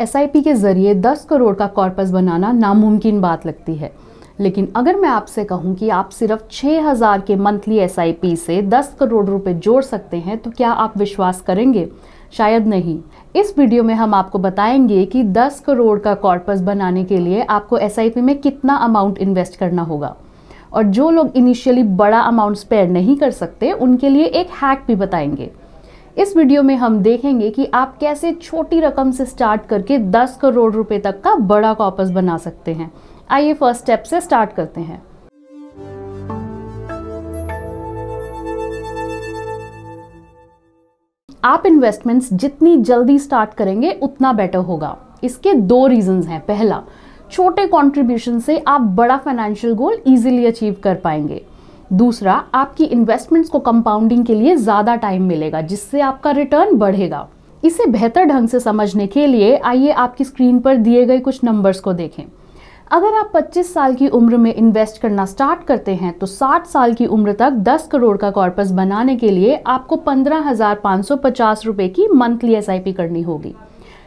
S के ज़रिए 10 करोड़ का कॉर्पस बनाना नामुमकिन बात लगती है लेकिन अगर मैं आपसे कहूं कि आप सिर्फ हज़ार के मंथली एस से 10 करोड़ रुपए जोड़ सकते हैं तो क्या आप विश्वास करेंगे शायद नहीं इस वीडियो में हम आपको बताएंगे कि 10 करोड़ का कॉर्पस बनाने के लिए आपको एस में कितना अमाउंट इन्वेस्ट करना होगा और जो लोग इनिशियली बड़ा अमाउंट स्पेयर नहीं कर सकते उनके लिए एक हैक भी बताएंगे इस वीडियो में हम देखेंगे कि आप कैसे छोटी रकम से स्टार्ट करके 10 करोड़ रुपए तक का बड़ा कॉपस बना सकते हैं आइए फर्स्ट स्टेप से स्टार्ट करते हैं आप इन्वेस्टमेंट्स जितनी जल्दी स्टार्ट करेंगे उतना बेटर होगा इसके दो रीजंस हैं पहला छोटे कॉन्ट्रीब्यूशन से आप बड़ा फाइनेंशियल गोल ईजिली अचीव कर पाएंगे दूसरा आपकी इन्वेस्टमेंट्स को कंपाउंडिंग के लिए ज़्यादा टाइम मिलेगा जिससे आपका रिटर्न बढ़ेगा इसे बेहतर ढंग से समझने के लिए आइए आपकी स्क्रीन पर दिए गए कुछ नंबर्स को देखें अगर आप 25 साल की उम्र में इन्वेस्ट करना स्टार्ट करते हैं तो 60 साल की उम्र तक 10 करोड़ का कॉर्पस बनाने के लिए आपको पंद्रह हज़ार की मंथली एस करनी होगी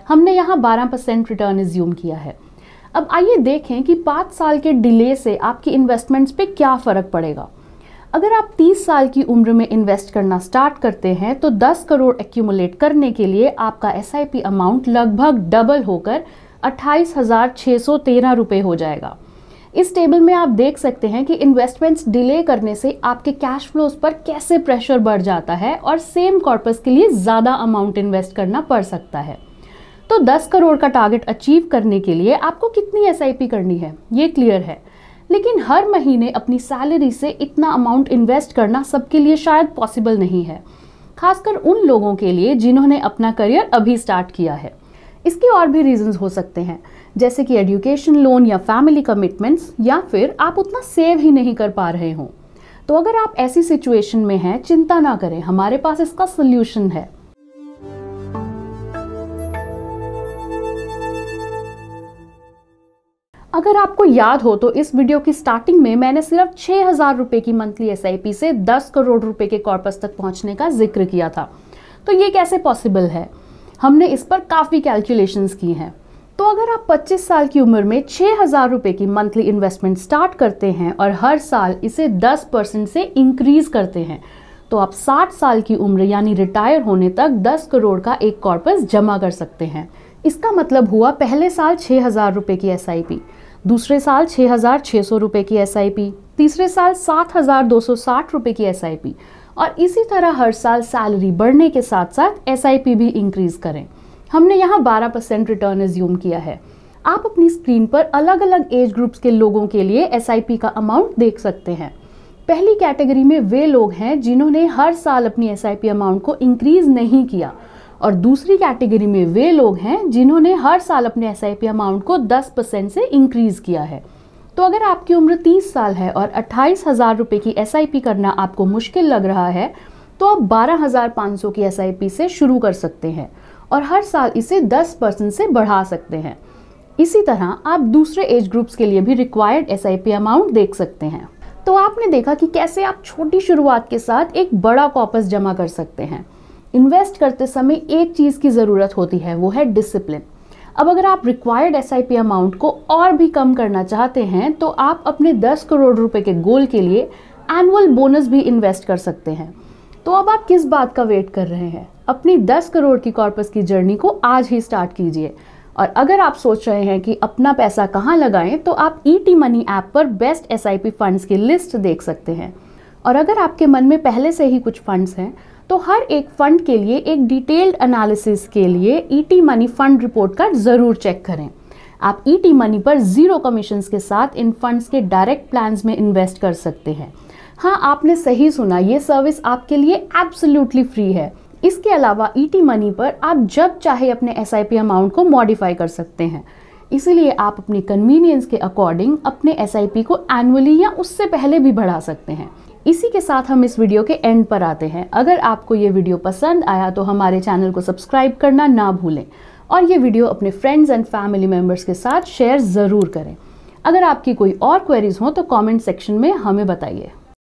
हमने यहाँ 12 परसेंट रिटर्न एज्यूम किया है अब आइए देखें कि पाँच साल के डिले से आपकी इन्वेस्टमेंट्स पे क्या फ़र्क पड़ेगा अगर आप 30 साल की उम्र में इन्वेस्ट करना स्टार्ट करते हैं तो 10 करोड़ एक्यूमुलेट करने के लिए आपका एस अमाउंट लगभग डबल होकर अट्ठाईस हज़ार रुपये हो जाएगा इस टेबल में आप देख सकते हैं कि इन्वेस्टमेंट्स डिले करने से आपके कैश फ्लोज पर कैसे प्रेशर बढ़ जाता है और सेम कॉर्पस के लिए ज़्यादा अमाउंट इन्वेस्ट करना पड़ सकता है तो 10 करोड़ का टारगेट अचीव करने के लिए आपको कितनी एस करनी है ये क्लियर है लेकिन हर महीने अपनी सैलरी से इतना अमाउंट इन्वेस्ट करना सबके लिए शायद पॉसिबल नहीं है खासकर उन लोगों के लिए जिन्होंने अपना करियर अभी स्टार्ट किया है इसके और भी रीजंस हो सकते हैं जैसे कि एडुकेशन लोन या फैमिली कमिटमेंट्स या फिर आप उतना सेव ही नहीं कर पा रहे हों तो अगर आप ऐसी सिचुएशन में हैं चिंता ना करें हमारे पास इसका सोल्यूशन है अगर आपको याद हो तो इस वीडियो की स्टार्टिंग में मैंने सिर्फ छः हज़ार रुपये की मंथली पी से दस करोड़ रुपए के कॉर्पस तक पहुंचने का जिक्र किया था तो ये कैसे पॉसिबल है हमने इस पर काफ़ी कैलकुलेशन की हैं तो अगर आप 25 साल की उम्र में छः हज़ार रुपये की मंथली इन्वेस्टमेंट स्टार्ट करते हैं और हर साल इसे 10 परसेंट से इंक्रीज़ करते हैं तो आप 60 साल की उम्र यानी रिटायर होने तक 10 करोड़ का एक कॉर्पस जमा कर सकते हैं इसका मतलब हुआ पहले साल छः हज़ार रुपये की एस दूसरे साल छः हज़ार छः सौ रुपये की एस तीसरे साल सात हज़ार दो सौ साठ रुपये की एस और इसी तरह हर साल सैलरी बढ़ने के साथ साथ एस भी इंक्रीज़ करें हमने यहाँ बारह परसेंट रिटर्न एज्यूम किया है आप अपनी स्क्रीन पर अलग अलग एज ग्रुप्स के लोगों के लिए एस का अमाउंट देख सकते हैं पहली कैटेगरी में वे लोग हैं जिन्होंने हर साल अपनी एस अमाउंट को इंक्रीज़ नहीं किया और दूसरी कैटेगरी में वे लोग हैं जिन्होंने हर साल अपने एस अमाउंट को 10 परसेंट से इंक्रीज़ किया है तो अगर आपकी उम्र 30 साल है और अट्ठाईस हज़ार रुपये की एस करना आपको मुश्किल लग रहा है तो आप बारह हज़ार पाँच सौ की एस से शुरू कर सकते हैं और हर साल इसे 10 परसेंट से बढ़ा सकते हैं इसी तरह आप दूसरे एज ग्रुप्स के लिए भी रिक्वायर्ड एस अमाउंट देख सकते हैं तो आपने देखा कि कैसे आप छोटी शुरुआत के साथ एक बड़ा कॉपस जमा कर सकते हैं इन्वेस्ट करते समय एक चीज़ की ज़रूरत होती है वो है डिसिप्लिन अब अगर आप रिक्वायर्ड एस अमाउंट को और भी कम करना चाहते हैं तो आप अपने 10 करोड़ रुपए के गोल के लिए एनुअल बोनस भी इन्वेस्ट कर सकते हैं तो अब आप किस बात का वेट कर रहे हैं अपनी 10 करोड़ की कॉर्पस की जर्नी को आज ही स्टार्ट कीजिए और अगर आप सोच रहे हैं कि अपना पैसा कहाँ लगाएं तो आप ई टी मनी ऐप पर best S I P funds की लिस्ट देख सकते हैं और अगर आपके मन में पहले से ही कुछ फंड्स हैं तो हर एक फंड के लिए एक डिटेल्ड एनालिसिस के लिए E T money fund report card ज़रूर चेक करें आप ई टी मनी पर ज़ीरो कमीशंस के साथ इन फंड्स के डायरेक्ट प्लान्स में इन्वेस्ट कर सकते हैं हाँ आपने सही सुना ये सर्विस आपके लिए एब्सोल्युटली फ्री है इसके अलावा ई e मनी पर आप जब चाहे अपने एस अमाउंट को मॉडिफाई कर सकते हैं इसीलिए आप अपनी कन्वीनियंस के अकॉर्डिंग अपने एस को एनुअली या उससे पहले भी बढ़ा सकते हैं इसी के साथ हम इस वीडियो के एंड पर आते हैं अगर आपको ये वीडियो पसंद आया तो हमारे चैनल को सब्सक्राइब करना ना भूलें और ये वीडियो अपने फ्रेंड्स एंड फैमिली मेम्बर्स के साथ शेयर ज़रूर करें अगर आपकी कोई और क्वेरीज हो तो कमेंट सेक्शन में हमें बताइए